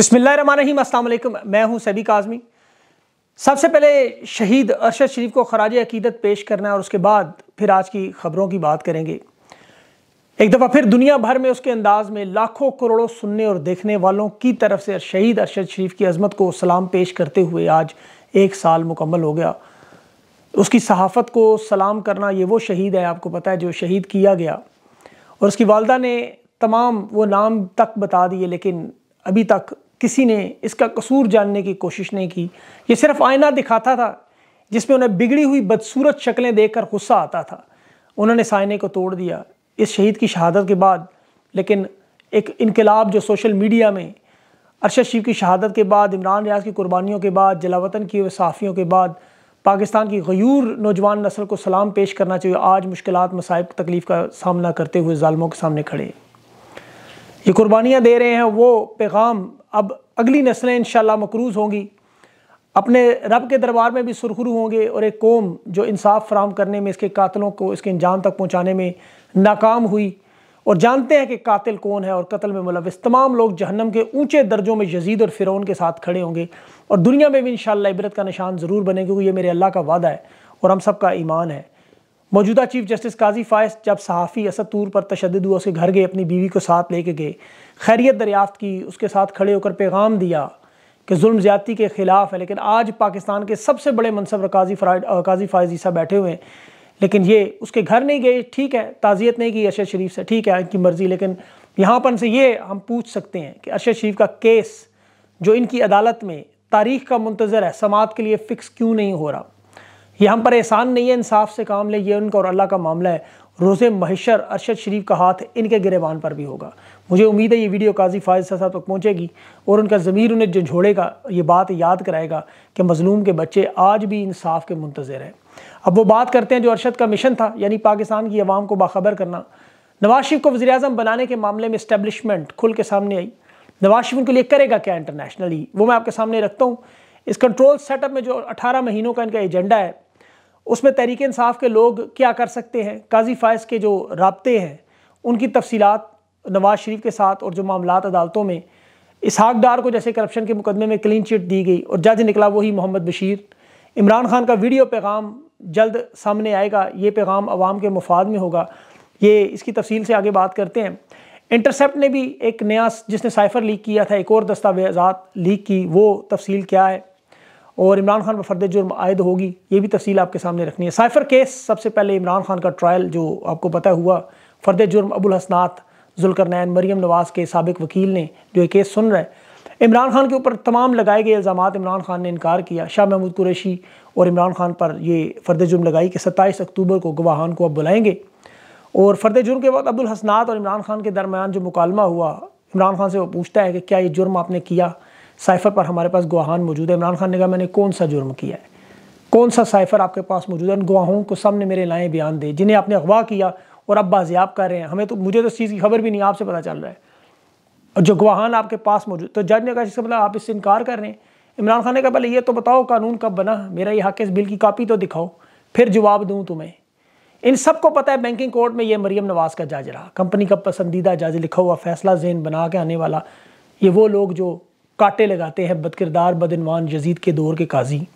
रही अल्लाम मैं हूं सभी काजमी सबसे पहले शहीद अरशद शरीफ को खराज अकीदत पेश करना है और उसके बाद फिर आज की खबरों की बात करेंगे एक दफ़ा फिर दुनिया भर में उसके अंदाज में लाखों करोड़ों सुनने और देखने वालों की तरफ से शहीद अरशद शरीफ की अजमत को सलाम पेश करते हुए आज एक साल मुकम्मल हो गया उसकी सहाफ़त को सलाम करना ये वो शहीद है आपको पता है जो शहीद किया गया और उसकी वालदा ने तमाम वो नाम तक बता दिए लेकिन अभी तक किसी ने इसका कसूर जानने की कोशिश नहीं की ये सिर्फ आईना दिखाता था जिसमें उन्हें बिगड़ी हुई बदसूरत शक्लें देखकर गुस्सा आता था उन्होंने इस आईने को तोड़ दिया इस शहीद की शहादत के बाद लेकिन एक इनकलाब जो सोशल मीडिया में अरशद शिव की शहादत के बाद इमरान रियाज की कुर्बानियों के बाद जलावतन की सहाफ़ियों के बाद पाकिस्तान की गयूर नौजवान नस्ल को सलाम पेश करना चाहिए आज मुश्किल मसाइब तकलीफ़ का सामना करते हुए ालमों के सामने खड़े ये कुर्बानियाँ दे रहे हैं वो पैगाम अब अगली नस्लें इन मकरूज़ होंगी अपने रब के दरबार में भी सुरखरू होंगे और एक कौम जो इंसाफ फराम करने में इसके कातलों को इसके अंजाम तक पहुँचाने में नाकाम हुई और जानते हैं कि कातिल कौन है और कत्ल में मुलविस तमाम लोग जहन्नम के ऊंचे दर्जों में यजीद और फ़िरौन के साथ खड़े होंगे और दुनिया में भी इन इबरत का निशान ज़रूर बने क्योंकि ये मेरे अल्लाह का वादा है और हम सब का ईमान है मौजूदा चीफ जस्टिस काजी फायस जब सहाफ़ी असद तूर पर तशद हुआ उसके घर गए अपनी बीवी को साथ लेके गए खैरियत दरियाफ़त की उसके साथ खड़े होकर पैगाम दिया कि जुल्म ज़्यादा के ख़िलाफ़ है लेकिन आज पाकिस्तान के सबसे बड़े मनसब काजी फ्राइड काजी फायज ईसा बैठे हुए हैं लेकिन ये उसके घर नहीं गए ठीक है ताज़ियत नहीं की अरशद शरीफ से ठीक है इनकी मर्ज़ी लेकिन यहाँ पर से ये हम पूछ सकते हैं कि अरशद शरीफ का केस जो इनकी अदालत में तारीख का मंतज़र है समात के लिए फ़िक्स क्यों नहीं हो रहा ये हम पर एहसान नहीं है इंसाफ से काम ले ये उनका और अल्लाह का मामला है रोज़े महेशर अरशद शरीफ का हाथ इनके गिरेबान पर भी होगा मुझे उम्मीद है ये वीडियो काजी फायज साहब तक तो पहुँचेगी और उनका ज़मीर उन्हें झंझोड़ेगा ये बात याद कराएगा कि मजलूम के बच्चे आज भी इंसाफ के मुंतज़र हैं अब वो बात करते हैं जो अरशद का मिशन था यानी पाकिस्तान की आवाम को बाखबर करना नवाज शरीफ को वजी अजम बनाने के मामले में इस्टेबलिशमेंट खुल के सामने आई नवाज शरीफ उनके लिए करेगा क्या इंटरनेशनली वो मैं आपके सामने रखता हूँ इस कंट्रोल सेटअप में जो अठारह महीनों का इनका एजेंडा है उसमें तहरीक इंसाफ के लोग क्या कर सकते हैं काजी फ़ायज़ के जो रबते हैं उनकी तफसीत नवाज शरीफ के साथ और जो मामला अदालतों में इसहाक डार को जैसे करप्शन के मुकदमे में क्लीन चिट दी गई और जज निकला वही मोहम्मद बशीर इमरान खान का वीडियो पैगाम जल्द सामने आएगा ये पैगाम आवाम के मफाद में होगा ये इसकी तफसील से आगे बात करते हैं इंटरसेप्ट ने भी एक नया जिसने साइफर लीक किया था एक और दस्तावेजात लीक की वो तफसील क्या है और इमरान खान पर फर्द जुर्म आयद होगी ये भी तफसील आपके सामने रखनी है साइफर केस सबसे पहले इमरान खान का ट्रायल जो आपको पता हुआ फर्द जुर्म अबुल हसनात नैन मरीम नवाज़ के सबक वकील ने जो ये केस सुन रहे हैं इमरान खान के ऊपर तमाम लगाए गए इल्ज़ाम इमरान खान ने इनकार किया शाह महमूद कुरैशी और इमरान खान पर ये फर्द जुर्म लगाई कि सत्ताईस अक्टूबर को गवाहान को अब बुलाएंगे और फर्द जुर्म के बाद अबुल हसनात और इमरान खान के दरमियान जो मुकालमा हुआ इमरान खान से वो पूछता है कि क्या ये जुर्म आपने किया साइफ़र पर हमारे पास गवाहान मौजूद है इमरान खान ने कहा मैंने कौन सा जुर्म किया है कौन सा साइफ़र आपके पास मौजूद है उन गवाहों को सामने मेरे लाएँ बयान दे जिन्हें आपने अगवा किया और अब बाजियाब कर रहे हैं हमें तो मुझे तो इस चीज़ की खबर भी नहीं आपसे पता चल रहा है और जो गवाहान आपके पास मौजूद तो जज ने कहा इसका मतलब आप इससे इनकार कर रहे हैं इमरान खान ने कहा पहले ये तो बताओ कानून कब बना मेरा ये हक इस बिल की कापी तो दिखाओ फिर जवाब दूँ तुम्हें इन सबको पता है बैंकिंग कोर्ट में ये मरीम नवाज़ का जज रहा कंपनी का पसंदीदा जज लिखा हुआ फैसला जेन बना के आने वाला ये वो लोग जो काटे लगाते हैं बदकिरदार बदनवान यजीद के दौर के काजी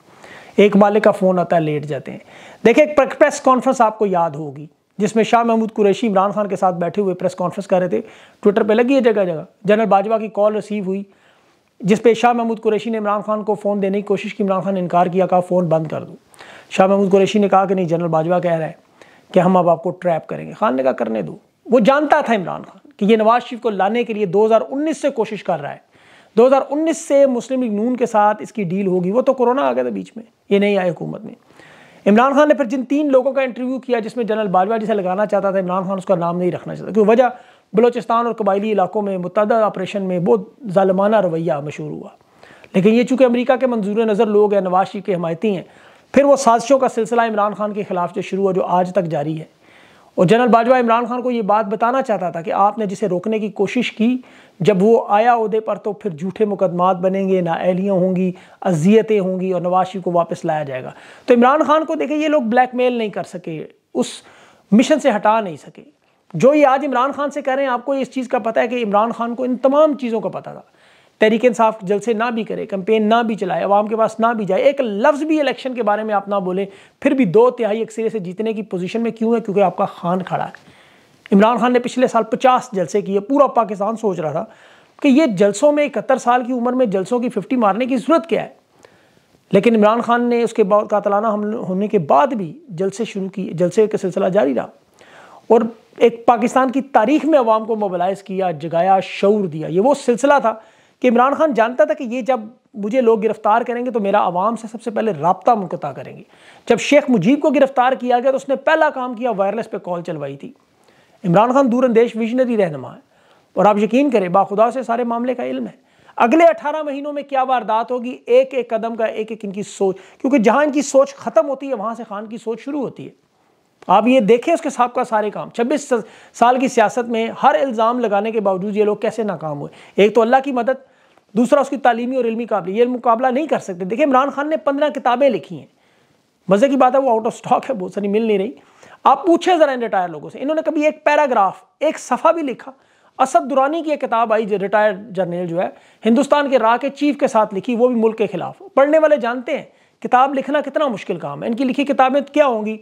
एक मालिक का फ़ोन आता है लेट जाते हैं देखिए एक प्रेस कॉन्फ्रेंस आपको याद होगी जिसमें शाह महमूद कुरैशी इमरान खान के साथ बैठे हुए प्रेस कॉन्फ्रेंस कर रहे थे ट्विटर पे लगी है जगह जगह जनरल बाजवा की कॉल रिसीव हुई जिस पे शाह महमूद कुरैशी ने इमरान खान को फ़ोन देने की कोशिश की इमरान खान ने इनकार किया कहा फ़ोन बंद कर दो शाह महमूद कुरैशी ने कहा कि नहीं जनरल बाजवा कह रहा है कि हम अब आपको ट्रैप करेंगे खान ने कहा करने दो वो जानता था इमरान खान कि ये नवाज शरीफ को लाने के लिए 2019 से कोशिश कर रहा है 2019 से मुस्लिम लीग नून के साथ इसकी डील होगी वो तो कोरोना आ गया था बीच में ये नहीं आया हुकूमत में इमरान खान ने फिर जिन तीन लोगों का इंटरव्यू किया जिसमें जनरल बाजवा जिसे लगाना चाहता था इमरान खान उसका नाम नहीं रखना चाहता क्योंकि वजह बलोचिस्तान और कबायली इलाकों में मुतद ऑपरेशन में बहुत ालमाना रवैया मशहूर हुआ लेकिन ये चूँकि अमरीका के मंजूर नज़र लोग हैं नवाज शरीफ के हमायती हैं फिर वो साजिशों का सिलसिला इमरान खान के खिलाफ जो शुरू हुआ जो आज तक जारी है और जनरल बाजवा इमरान खान को ये बात बताना चाहता था कि आपने जिसे रोकने की कोशिश की जब वो आया उहदे पर तो फिर झूठे मुकदमात बनेंगे नाअहलियाँ होंगी अजियतें होंगी और नवाशी को वापस लाया जाएगा तो इमरान खान को देखे ये लोग ब्लैकमेल नहीं कर सके उस मिशन से हटा नहीं सके जो ये आज इमरान खान से कह रहे हैं आपको इस चीज़ का पता है कि इमरान खान को इन तमाम चीज़ों का पता था तहरीक इंसाफ जल से ना भी करे कंपेन ना भी चलाए अवाम के पास ना भी जाए एक लफ्ज़ भी इलेक्शन के बारे में आप ना बोले फिर भी दो तिहाई अक्सरे से जीतने की पोजीशन में क्यों है क्योंकि आपका खान खड़ा है इमरान खान ने पिछले साल पचास जलसे किए पूरा पाकिस्तान सोच रहा था कि ये जलसों में इकहत्तर साल की उम्र में जलसों की फिफ्टी मारने की ज़रूरत क्या है लेकिन इमरान खान ने उसके बाद कातलाना हम होने के बाद भी जलसे शुरू किए जलसे का सिलसिला जारी रहा और एक पाकिस्तान की तारीख में अवाम को मोबलाइज़ किया जगाया शौर दिया ये वो सिलसिला था कि इमरान खान जानता था कि ये जब मुझे लोग गिरफ्तार करेंगे तो मेरा आवाम से सबसे पहले रबता मुनता करेंगे जब शेख मुजीब को गिरफ्तार किया गया तो उसने पहला काम किया वायरलेस पे कॉल चलवाई थी इमरान खान दूरंदेश विजनरी रहनमा है और आप यकीन करें बाखुदा से सारे मामले का इल्म है अगले अठारह महीनों में क्या वारदात होगी एक एक कदम का एक एक इनकी सोच क्योंकि जहाँ इनकी सोच ख़त्म होती है वहाँ से खान की सोच शुरू होती है आप ये देखें उसके साहब का सारे काम 26 साल की सियासत में हर इल्ज़ाम लगाने के बावजूद ये लोग कैसे नाकाम हुए एक तो अल्लाह की मदद दूसरा उसकी तालीमी और इलमी काबिल ये मुकाबला नहीं कर सकते देखिए इमरान खान ने पंद्रह किताबें लिखी हैं मज़े की बात है वो आउट ऑफ स्टॉक है बहुत सारी मिल नहीं रही आप पूछे ज़रा इन रिटायर लोगों से इन्होंने कभी एक पैराग्राफ एक सफ़ा भी लिखा असद दुरानी की एक किताब आई रिटायर्ड जर्नल जो है हिंदुस्तान के रा के चीफ के साथ लिखी वो भी मुल्क के खिलाफ पढ़ने वाले जानते हैं किताब लिखना कितना मुश्किल काम है इनकी लिखी किताबें क्या होंगी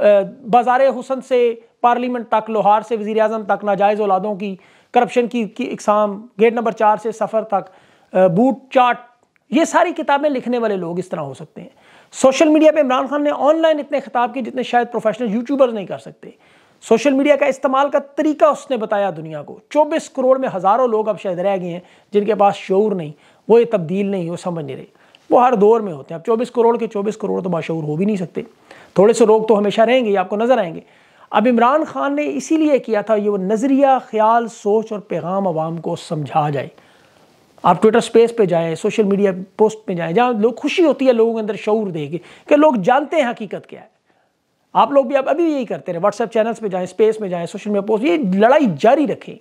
बाजार हुसन से पार्लियामेंट तक लोहार से वज़ी अजम तक नाजायज़ औलादों की करप्शन की, की इकसाम गेट नंबर चार से सफ़र तक बूट चाट ये सारी किताबें लिखने वाले लोग इस तरह हो सकते हैं सोशल मीडिया पे इमरान खान ने ऑनलाइन इतने खिताब किए जितने शायद प्रोफेशनल यूट्यूबर्स नहीं कर सकते सोशल मीडिया का इस्तेमाल का तरीका उसने बताया दुनिया को चौबीस करोड़ में हज़ारों लोग अब शायद रह गए हैं जिनके पास शोर नहीं वो ये तब्दील नहीं वो समझ नहीं रहे वो हर दौर में होते हैं अब 24 करोड़ के 24 करोड़ तो बाशूर हो भी नहीं सकते थोड़े से लोग तो हमेशा रहेंगे आपको नज़र आएंगे अब इमरान खान ने इसीलिए किया था ये वो नज़रिया ख्याल सोच और पैगाम आवाम को समझा जाए आप ट्विटर स्पेस पे जाएं सोशल मीडिया पोस्ट पे जाएं जहाँ लोग खुशी होती है लोगों के अंदर शौर देगी कि लोग जानते हैं हकीकत क्या है आप लोग भी अब अभी यही करते रहे व्हाट्सएप चैनल्स पे जाएं स्पेस में जाएं सोशल मीडिया पोस्ट ये लड़ाई जारी रखें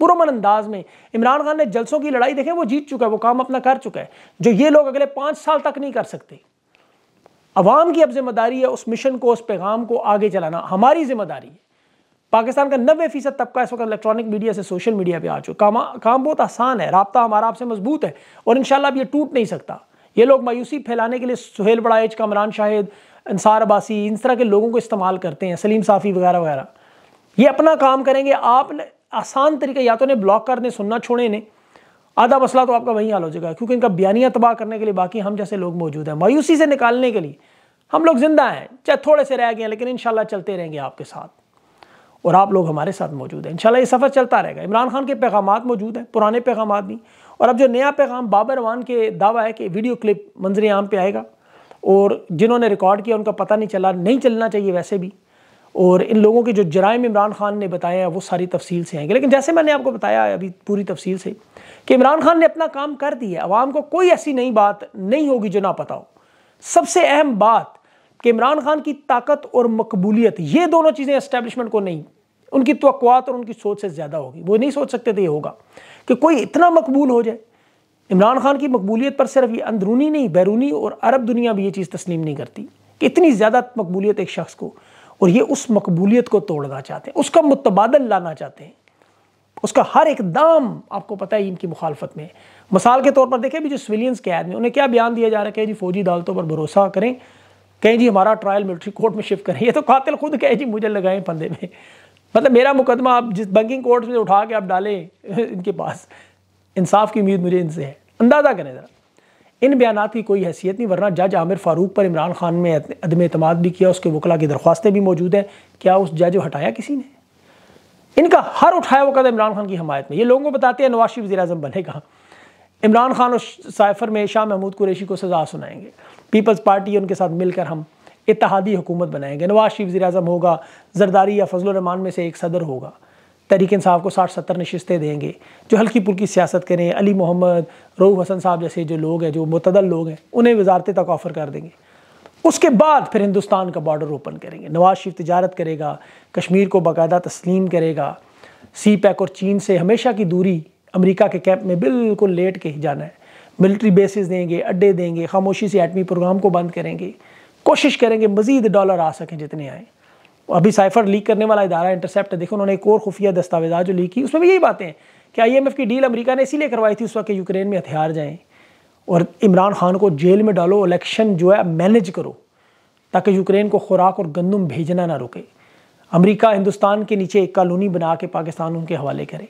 पुरमन अंदाज में इमरान खान ने जलसों की लड़ाई देखें वो जीत चुका है वो काम अपना कर चुका है जो ये लोग अगले पाँच साल तक नहीं कर सकते अवाम की अब जिम्मेदारी है उस मिशन को उस पैगाम को आगे चलाना हमारी जिम्मेदारी है पाकिस्तान का नब्बे फीसद तबका इस वक्त इलेक्ट्रॉनिक मीडिया से सोशल मीडिया पे आ चुका काम काम बहुत आसान है रबता हमारा आपसे मजबूत है और इन अब ये टूट नहीं सकता ये लोग मायूसी फैलाने के लिए सुहेल बड़ाइज कामरान शाहिद अंसार अबासी इन तरह के लोगों को इस्तेमाल करते हैं सलीम साफ़ी वगैरह वगैरह ये अपना काम करेंगे आप आसान तरीका या तो इन्हें ब्लॉक कर दें सुनना छोड़े इन्हें आधा मसला तो आपका वहीं हल हो जाएगा क्योंकि इनका बयानिया तबाह करने के लिए बाकी हम जैसे लोग मौजूद हैं मायूसी से निकालने के लिए हम लोग जिंदा हैं चाहे थोड़े से रह गए हैं लेकिन इन चलते रहेंगे आपके साथ और आप लोग हमारे साथ मौजूद हैं इन ये सफ़र चलता रहेगा इमरान खान के पैगाम मौजूद हैं पुराने पैगाम भी और अब जो नया पैगाम बाबर वान के दावा है कि वीडियो क्लिप मंजर आम पे आएगा और जिन्होंने रिकॉर्ड किया उनका पता नहीं चला नहीं चलना चाहिए वैसे भी और इन लोगों के जो जराइम इमरान खान ने बताए हैं वो सारी तफसील से आएंगे लेकिन जैसे मैंने आपको बताया अभी पूरी तफसील से कि इमरान खान ने अपना काम कर दिया आवाम को कोई ऐसी नई बात नहीं होगी जो ना पता हो सबसे अहम बात कि इमरान खान की ताकत और मकबूलियत ये दोनों चीज़ें इस्टेबलिशमेंट को नहीं उनकी तो और उनकी सोच से ज़्यादा होगी वो नहीं सोच सकते थे ये होगा कि कोई इतना मकबूल हो जाए इमरान खान की मकबूलियत पर सिर्फ ये अंदरूनी नहीं बैरूनी और अरब दुनिया भी ये चीज़ तस्लीम नहीं करती कि इतनी ज़्यादा मकबूलियत एक शख्स को और ये उस मकबूलियत को तोड़ना चाहते हैं उसका मुतबादल लाना चाहते हैं उसका हर एक दाम आपको पता है इनकी मुखालफत में मिसाल के तौर पर देखें भी जो सिविलियंस के आदमी उन्हें क्या बयान दिया जा रहा है कहें जी फौजी अदालतों पर भरोसा करें कहें जी हमारा ट्रायल मिलिट्री कोर्ट में शिफ्ट करें ये तो कातिल खुद कहे जी मुझे लगाएं फंदे में मतलब मेरा मुकदमा आप जिस बंकिंग कोर्ट में उठा के आप डालें इनके पास इंसाफ की उम्मीद मुझे इनसे है अंदाज़ा करें ज़रा इन बयान की कोई हैसियत नहीं वरना जज आमिर फारूक पर इमरान खान ने अदम अतमाद भी किया उसके वकला की दरख्वास्तें भी मौजूद हैं क्या उस जज को हटाया किसी ने इनका हर उठाया हुआ कदम इमरान खान की हमायत में ये लोगों को बताते हैं नवाज वजी अजम बनेगा इमरान खान और साइफर में शाह महमूद कुरेशी को सजा सुनाएंगे पीपल्स पार्टी उनके साथ मिलकर हम इतिहादी हुकूमत बनाएंगे नवाज शरीफ वजी अजम होगा जरदारी या फजल में से एक सदर होगा तहरीक साहब को साठ सत्तर नशस्तें देंगे जो हल्की पुल्की सियासत करें अली मोहम्मद रऊ हसन साहब जैसे जो लोग हैं जो मतदल लोग हैं उन्हें वजारत तक ऑफ़र कर देंगे उसके बाद फिर हिंदुस्तान का बॉर्डर ओपन करेंगे नवाज शरीफ तजारत करेगा कश्मीर को बाकायदा तस्लीम करेगा सी पैक और चीन से हमेशा की दूरी अमेरिका के कैंप में बिल्कुल लेट के ही जाना है मिलिट्री बेसिस देंगे अड्डे देंगे खामोशी से एटमी प्रोग्राम को बंद करेंगे कोशिश करेंगे मज़ीद डॉलर आ सकें जितने आएँ अभी साइफर लीक करने वाला इदारा इंटरसेप्ट है देखो उन्होंने एक और खुफिया दस्तावेजा जो लीक की उसमें भी यही बातें हैं कि आईएमएफ की डील अमेरिका ने इसीलिए करवाई थी उस वक्त यूक्रेन में हथियार जाएँ और इमरान खान को जेल में डालो इलेक्शन जो है मैनेज करो ताकि यूक्रेन को खुराक और गंदम भेजना ना रुके अमरीका हिंदुस्तान के नीचे एक कॉलोनी बना के पाकिस्तान उनके हवाले करे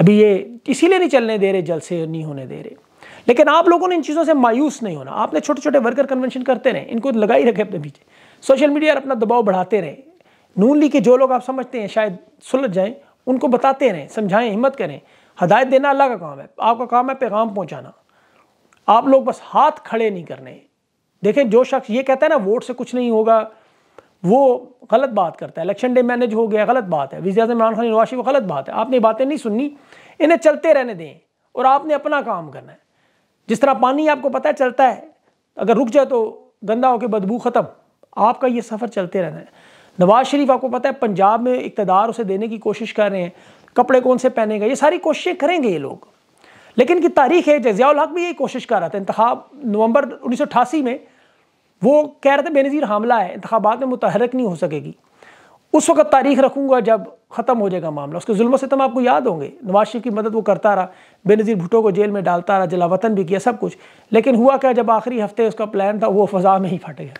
अभी ये इसीलिए नहीं चलने दे रहे जलसे नहीं होने दे रहे लेकिन आप लोगों ने इन चीज़ों से मायूस नहीं होना आपने छोटे छोटे वर्कर कन्वेंशन करते रहे इनको लगा ही रखे अपने पीछे सोशल मीडिया पर अपना दबाव बढ़ाते रहें नून ली के जो लोग आप समझते हैं शायद सुलझ जाएं उनको बताते रहें समझाएं हिम्मत करें हदायत देना अल्लाह का काम है आपका काम है पैगाम पहुंचाना आप लोग बस हाथ खड़े नहीं करने देखें जो शख्स ये कहता है ना वोट से कुछ नहीं होगा वो गलत बात करता है इलेक्शन डे मैनेज हो गया गलत बात है वजी अजम इमरान खान नवाशी वो गलत बात है आपने बातें नहीं सुननी इन्हें चलते रहने दें और आपने अपना काम करना है जिस तरह पानी आपको पता है चलता है अगर रुक जाए तो गंदा होकर बदबू ख़त्म आपका ये सफ़र चलते रहना है नवाज़ शरीफ आपको पता है पंजाब में इकतदार उसे देने की कोशिश कर रहे हैं कपड़े कौन से पहनेगा ये सारी कोशिशें करेंगे ये लोग लेकिन की तारीख है जजियाल हक भी यही कोशिश कर रहा था इंतब नवंबर उन्नीस में वो कह रहे थे बेनज़ीर हमला है इंतबात में मुतहरक नहीं हो सकेगी उस वक्त तारीख रखूँगा जब ख़त्म हो जाएगा मामला उसके जुल्म तम तो आपको याद होंगे नवाज शरीफ की मदद वो करता रहा बेनज़ीर भुटो को जेल में डालता रहा जलावतन भी किया सब कुछ लेकिन हुआ क्या जब आखिरी हफ्ते उसका प्लान था वो फजा में ही फट गया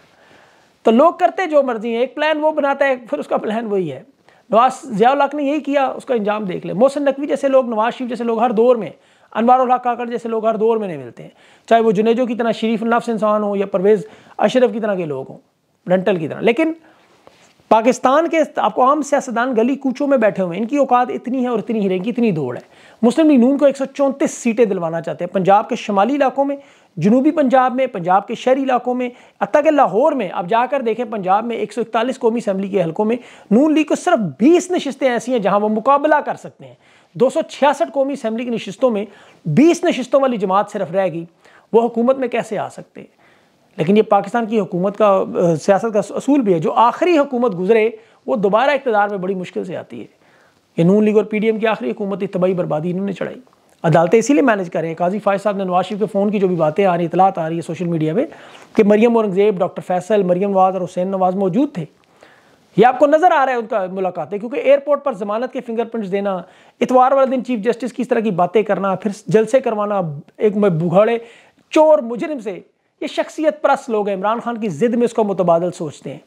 तो लोग करते जो मर्जी है एक प्लान वो बनाता है फिर उसका प्लान वही है नवाज जियाउल ने यही किया उसका इंजाम देख ले मोहसिन नकवी जैसे लोग नवाज शरीफ जैसे लोग हर दौर में अनवर हक काकर जैसे लोग हर दौर में नहीं मिलते हैं चाहे वो जुनेजो की तरह शरीफ नफ्स इंसान हो या परवेज़ अशरफ की तरह के लोग हों डल की तरह लेकिन पाकिस्तान के आपको आम सियासतदान गली कूचों में बैठे हुए हैं इनकी औकात इतनी है और इतनी ही रहेगी इतनी दौड़ है मुस्लिम लीग नून को एक सीटें दिलवाना चाहते हैं पंजाब के शमाली इलाकों में जनूबी पंजाब में पंजाब के शहरी इलाकों में के लाहौर में आप जाकर देखें पंजाब में एक सौ इकतालीस कौमी असम्बली के हलकों में नून लीग को सिर्फ बीस नशस्तें ऐसी हैं जहाँ वो मुकाबला कर सकते हैं दो सौ छियासठ कौमी असम्बली की नशस्तों में बीस नशस्तों वाली जमात सिर्फ रह गई वो हुकूमत में कैसे आ सकते हैं लेकिन ये पाकिस्तान की हुकूमत का सियासत का असूल भी है जो आखिरी हुकूमत गुजरे वो दोबारा इकतदार में बड़ी मुश्किल से आती है ये नून लीग और पी डी एम की आखिरी हुकूमत तबाही बर्बादी इन्होंने चढ़ाई अदालतें इसीलिए मैनेज कर रहे हैं काजी फायद साहब ने नवाज शरीफ के फ़ोन की जो भी बातें आ रही इतलात आ रही है सोशल मीडिया में कि मरियम औरंगज़ेब डॉक्टर फैसल मरियम नवाज और हुसैन नवाज मौजूद थे ये आपको नज़र आ रहा है उनका मुलाकातें क्योंकि एयरपोर्ट पर जमानत के फिंगरप्रिंट्स देना इतवार वाले दिन चीफ जस्टिस की इस तरह की बातें करना फिर जलसे करवाना एक बुघाड़े चोर मुजरिम से ये शख्सियत प्रस्त लोग हैं इमरान खान की ज़िद में इसको मुतबादल सोचते हैं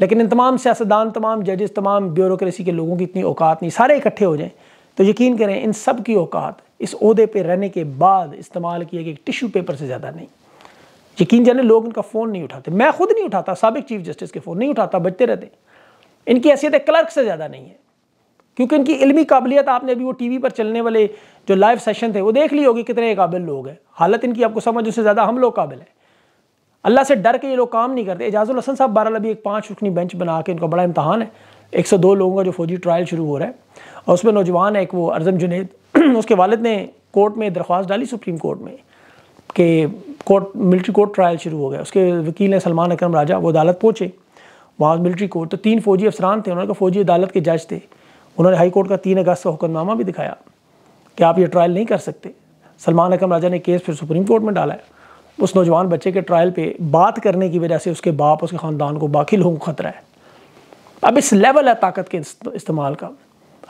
लेकिन इन तमाम सियासतदान तमाम जजेस तमाम ब्यूरोसी के लोगों की इतनी औकात नहीं सारे इकट्ठे हो जाएँ तो यकीन करें इन सब की औकात इस अहदे पर रहने के बाद इस्तेमाल किए गए टिश्यू पेपर से ज़्यादा नहीं यकीन जाने लोग इनका फ़ोन नहीं उठाते मैं खुद नहीं उठाता सबक चीफ जस्टिस के फ़ोन नहीं उठाता बचते रहते इनकी हैसियत क्लर्क से ज़्यादा नहीं है क्योंकि इनकी इलमी काबिलियत आपने अभी वो टी वी पर चलने वाले जो लाइव सेशन थे वो देख ली होगी कितने काबिल लोग हैं हालत इनकी आपको समझ उससे ज़्यादा हम लोग काबिल हैं अल्लाह से डर के ये लोग काम नहीं करते एजाज़ुल हसन साहब बहरहाल अभी एक पाँच रुकनी बेंच बना के इनका बड़ा इम्तहान है एक सौ दो लोगों का जो फौजी ट्रायल शुरू हो रहा है और उसमें नौजवान है एक वो अर्जम जुनेद उसके वालद ने कोर्ट में दरख्वास्त डाली सुप्रीम कोर्ट में कि कोर्ट मिलिट्री कोर्ट ट्रायल शुरू हो गया उसके वकील हैं सलमान अक्रम राजा वो अदालत पहुँचे वहाँ मिलिट्री कोर्ट तो तीन फौजी अफसरान थे उन्होंने कहा फौजी अदालत के जज थे उन्होंने हाई कोर्ट का तीन अगस्त का हुक्मनामा भी दिखाया कि आप ये ट्रायल नहीं कर सकते सलमान अकरम राजा ने केस फिर सुप्रीम कोर्ट में डाला है उस नौजवान बच्चे के ट्रायल पे बात करने की वजह से उसके बाप उसके ख़ानदान को बाकी लोगों को ख़तरा है अब इस लेवल है ताकत के इस्तेमाल का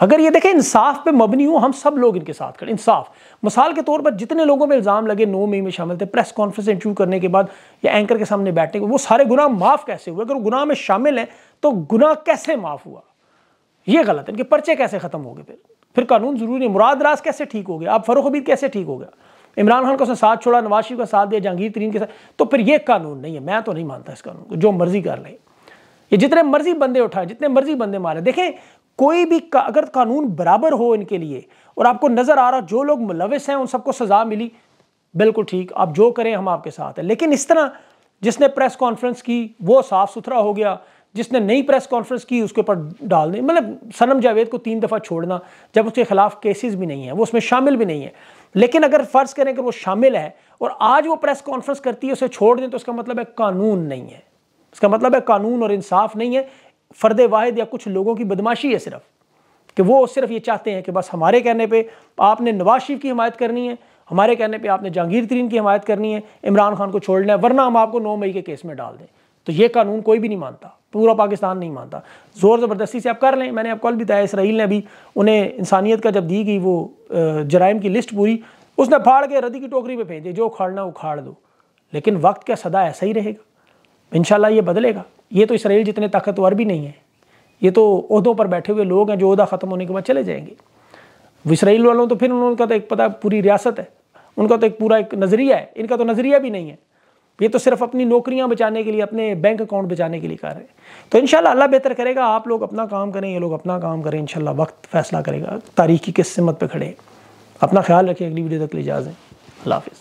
अगर ये देखें इंसाफ पे मबनी हो हम सब लोग इनके साथ खड़े इंसाफ मिसाल के तौर पर जितने लोगों पे इल्ज़ाम लगे नौ मई में शामिल थे प्रेस कॉन्फ्रेंस इंटरव्यू करने के बाद या एंकर के सामने बैठने के वो सारे गुनाह माफ़ कैसे हुए अगर गुनाह में शामिल हैं तो गुनाह कैसे माफ़ हुआ ये गलत है इनके पर्चे कैसे ख़त्म हो गए फिर फिर कानून ज़रूरी है मुराद कैसे ठीक हो गया आप अबीद कैसे ठीक हो गया इमरान खान को उसने साथ छोड़ा नवाज शरीफ का साथ दिया जहांगीर तरीन के साथ तो फिर ये कानून नहीं है मैं तो नहीं मानता इस कानून को जो मर्जी कर ले ये जितने मर्जी बंदे उठाए जितने मर्जी बंदे मारे देखें कोई भी का, अगर कानून बराबर हो इनके लिए और आपको नज़र आ रहा जो लोग मुलविस हैं उन सबको सज़ा मिली बिल्कुल ठीक आप जो करें हम आपके साथ हैं लेकिन इस तरह जिसने प्रेस कॉन्फ्रेंस की वो साफ़ सुथरा हो गया जिसने नई प्रेस कॉन्फ्रेंस की उसके ऊपर डाल दें मतलब सनम जावेद को तीन दफ़ा छोड़ना जब उसके खिलाफ केसेस भी नहीं है वो उसमें शामिल भी नहीं है लेकिन अगर फ़र्ज़ करें कि वो शामिल है और आज वो प्रेस कॉन्फ्रेंस करती है उसे छोड़ दें तो उसका मतलब है कानून नहीं है उसका मतलब है कानून और इंसाफ नहीं है फ़र्द वाहिद या कुछ लोगों की बदमाशी है सिर्फ कि वो सिर्फ ये चाहते हैं कि बस हमारे कहने पर आपने नवाज शरीफ की हमायत करनी है हमारे कहने पर आपने जहांगीर तरीन की हमायत करनी है इमरान खान को छोड़ना है वरना हम आपको नौ मई के केस में डाल दें तो ये कानून कोई भी नहीं मानता पूरा पाकिस्तान नहीं मानता ज़ोर ज़बरदस्ती से आप कर लें मैंने आपको कल बताया इसराइल ने अभी उन्हें इंसानियत का जब दी गई वो जराइम की लिस्ट पूरी उसने फाड़ के रदी की टोकरी में भेजे जो उखाड़ना उखाड़ दो लेकिन वक्त का सदा ऐसा ही रहेगा इन ये बदलेगा ये तो इसराइल जितने ताकतवर भी नहीं है ये तो अहदों पर बैठे हुए लोग हैं जो अहदा ख़त्म होने के बाद चले जाएंगे इसराइल वालों तो फिर उनका तो एक पता पूरी रियासत है उनका तो एक पूरा एक नज़रिया है इनका तो नज़रिया भी नहीं है ये तो सिर्फ अपनी नौकरियां बचाने के लिए अपने बैंक अकाउंट बचाने के लिए कर रहे हैं तो इन अल्लाह बेहतर करेगा आप लोग अपना काम करें ये लोग अपना काम करें इनशाला वक्त फैसला करेगा तारीख की किस सिमत पर खड़े अपना ख्याल रखें अगली वीडियो तक ले जाए अल्लाह हाफिज़